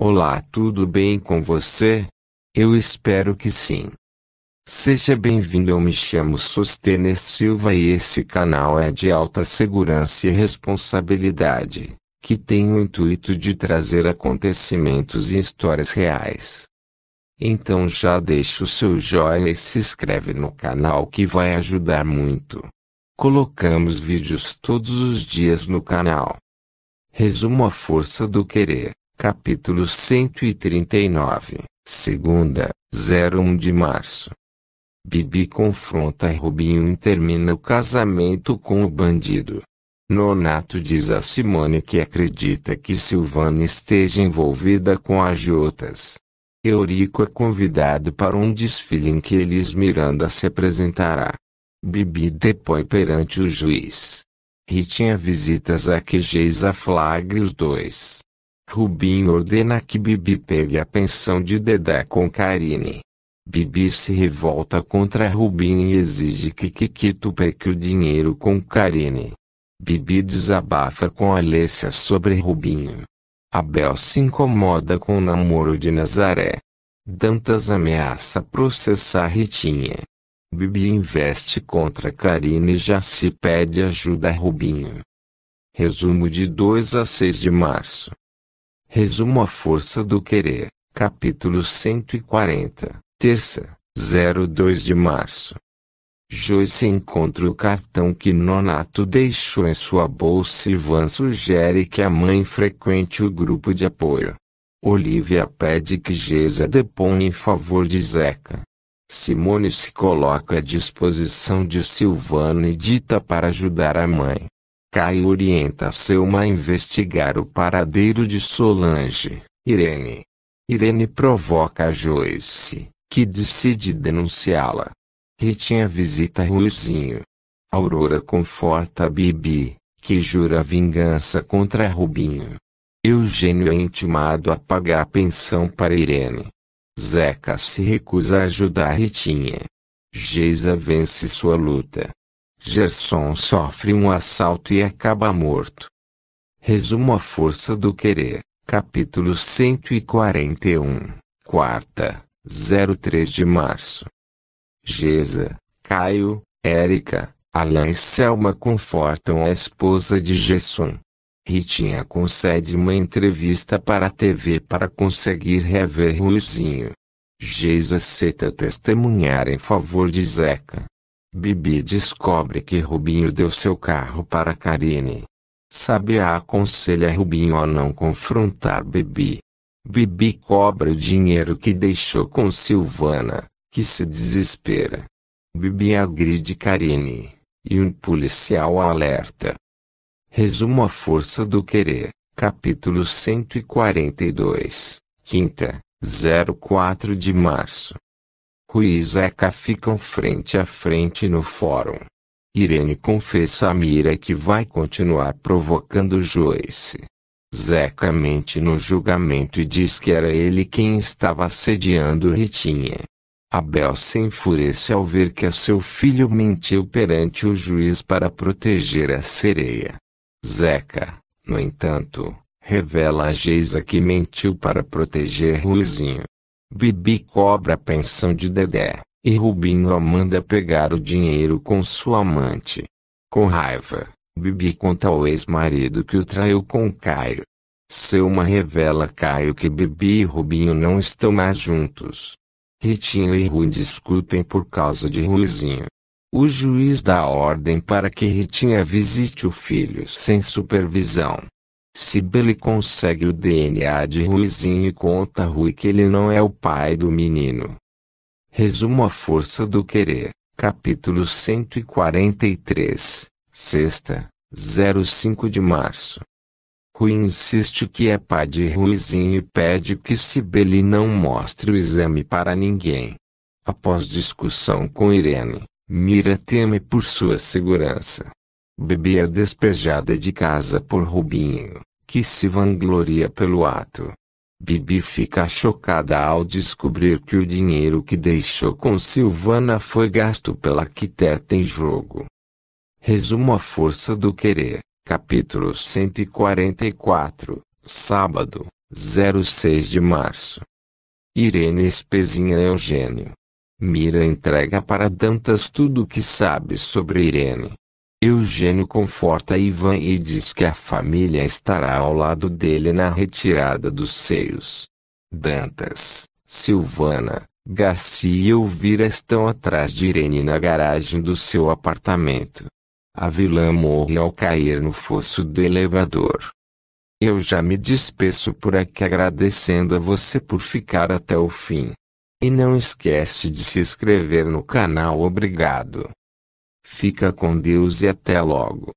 Olá, tudo bem com você? Eu espero que sim. Seja bem-vindo, eu me chamo Sostener Silva e esse canal é de alta segurança e responsabilidade, que tem o intuito de trazer acontecimentos e histórias reais. Então já deixa o seu joinha e se inscreve no canal que vai ajudar muito. Colocamos vídeos todos os dias no canal. Resumo a força do querer. Capítulo 139, segunda, 01 de março. Bibi confronta Rubinho e termina o casamento com o bandido. Nonato diz a Simone que acredita que Silvana esteja envolvida com agiotas. Eurico é convidado para um desfile em que Elis Miranda se apresentará. Bibi depõe perante o juiz. Ritinha a Zaquejês a flagre os dois. Rubinho ordena que Bibi pegue a pensão de Dedé com Karine. Bibi se revolta contra Rubinho e exige que Kikito pegue o dinheiro com Karine. Bibi desabafa com Alessia sobre Rubinho. Abel se incomoda com o namoro de Nazaré. Dantas ameaça processar Ritinha. Bibi investe contra Karine e já se pede ajuda a Rubinho. Resumo de 2 a 6 de março. Resumo A Força do Querer, capítulo 140, terça, 02 de março. Joyce encontra o cartão que Nonato deixou em sua bolsa e Van sugere que a mãe frequente o grupo de apoio. Olivia pede que Geza deponha em favor de Zeca. Simone se coloca à disposição de Silvana e dita para ajudar a mãe. Kai orienta Selma a investigar o paradeiro de Solange, Irene. Irene provoca Joyce, que decide denunciá-la. Ritinha visita Ruizinho. Aurora conforta Bibi, que jura vingança contra Rubinho. Eugênio é intimado a pagar a pensão para Irene. Zeca se recusa a ajudar Ritinha. Geisa vence sua luta. Gerson sofre um assalto e acaba morto. Resumo A Força do Querer, capítulo 141, quarta, 03 de março. Geza, Caio, Érica, Alain e Selma confortam a esposa de Gerson. Ritinha concede uma entrevista para a TV para conseguir rever Ruizinho. Geisa aceita testemunhar em favor de Zeca. Bibi descobre que Rubinho deu seu carro para Karine. Sabiá aconselha Rubinho a não confrontar Bibi. Bibi cobra o dinheiro que deixou com Silvana, que se desespera. Bibi agride Karine, e um policial alerta. Resumo A Força do Querer, capítulo 142, quinta, 04 de março. Rui e Zeca ficam frente a frente no fórum. Irene confessa a Mira que vai continuar provocando Joyce. Zeca mente no julgamento e diz que era ele quem estava assediando Ritinha. Abel se enfurece ao ver que seu filho mentiu perante o juiz para proteger a sereia. Zeca, no entanto, revela a Geisa que mentiu para proteger Ruizinho. Bibi cobra a pensão de Dedé, e Rubinho a manda pegar o dinheiro com sua amante. Com raiva, Bibi conta ao ex-marido que o traiu com Caio. Selma revela a Caio que Bibi e Rubinho não estão mais juntos. Ritinho e Rui discutem por causa de Ruizinho. O juiz dá ordem para que Ritinha visite o filho sem supervisão. Cibele consegue o DNA de Ruizinho e conta a Rui que ele não é o pai do menino. Resumo A Força do Querer, capítulo 143, sexta, 05 de março. Rui insiste que é pai de Ruizinho e pede que Cibele não mostre o exame para ninguém. Após discussão com Irene, Mira teme por sua segurança. Bebê é despejada de casa por Rubinho que se vangloria pelo ato. Bibi fica chocada ao descobrir que o dinheiro que deixou com Silvana foi gasto pela arquiteta em jogo. Resumo A Força do Querer, capítulo 144, sábado, 06 de março. Irene Espezinha Eugênio. É Mira entrega para Dantas tudo o que sabe sobre Irene. Eugênio conforta Ivan e diz que a família estará ao lado dele na retirada dos seios. Dantas, Silvana, Garcia e Elvira estão atrás de Irene na garagem do seu apartamento. A vilã morre ao cair no fosso do elevador. Eu já me despeço por aqui agradecendo a você por ficar até o fim. E não esquece de se inscrever no canal. Obrigado. Fica com Deus e até logo.